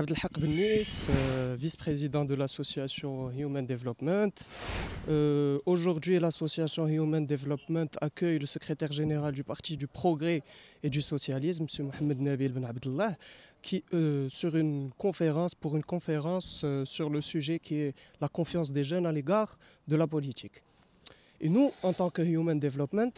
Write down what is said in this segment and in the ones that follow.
Abdelhak Benis, euh, vice-président de l'association Human Development. Euh, aujourd'hui, l'association Human Development accueille le secrétaire général du Parti du Progrès et du Socialisme, M. Mohamed Nabil Ben Abdullah, qui, euh, sur une conférence, pour une conférence euh, sur le sujet qui est la confiance des jeunes à l'égard de la politique. Et nous, en tant que Human Development,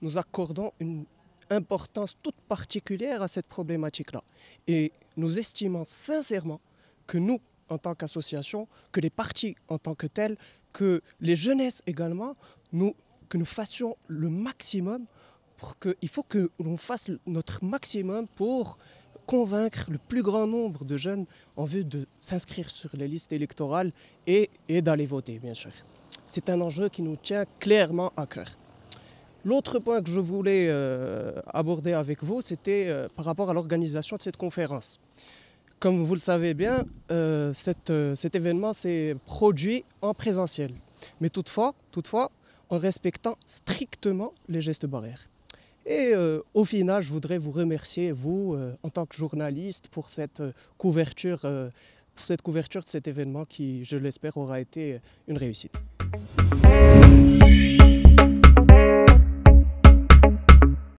nous accordons une importance toute particulière à cette problématique-là. Et nous estimons sincèrement que nous, en tant qu'association, que les partis en tant que tels, que les jeunesses également, nous, que nous fassions le maximum pour que, il faut que l'on fasse notre maximum pour convaincre le plus grand nombre de jeunes en vue de s'inscrire sur les listes électorales et, et d'aller voter, bien sûr. C'est un enjeu qui nous tient clairement à cœur. L'autre point que je voulais euh, aborder avec vous, c'était euh, par rapport à l'organisation de cette conférence. Comme vous le savez bien, euh, cette, cet événement s'est produit en présentiel, mais toutefois, toutefois, en respectant strictement les gestes barrières. Et au final, je voudrais vous remercier, vous, en tant que journaliste, pour cette couverture, pour cette couverture de cet événement qui, je l'espère, aura été une réussite.